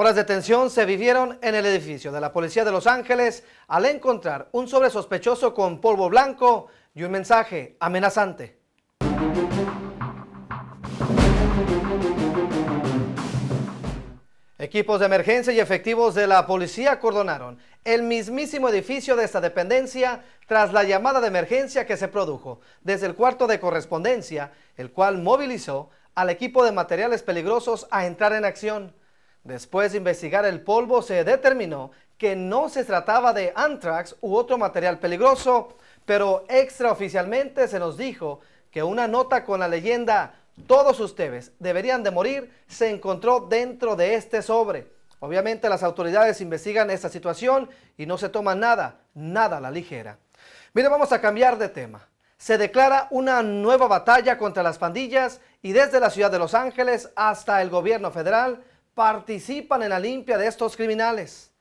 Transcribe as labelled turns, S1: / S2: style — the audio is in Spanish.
S1: Horas de tensión se vivieron en el edificio de la Policía de Los Ángeles al encontrar un sobre sospechoso con polvo blanco y un mensaje amenazante. Equipos de emergencia y efectivos de la policía acordonaron el mismísimo edificio de esta dependencia tras la llamada de emergencia que se produjo desde el cuarto de correspondencia, el cual movilizó al equipo de materiales peligrosos a entrar en acción. Después de investigar el polvo, se determinó que no se trataba de anthrax u otro material peligroso, pero extraoficialmente se nos dijo que una nota con la leyenda todos ustedes deberían de morir se encontró dentro de este sobre. Obviamente las autoridades investigan esta situación y no se toma nada, nada a la ligera. Mire, vamos a cambiar de tema. Se declara una nueva batalla contra las pandillas y desde la ciudad de Los Ángeles hasta el gobierno federal participan en la limpia de estos criminales.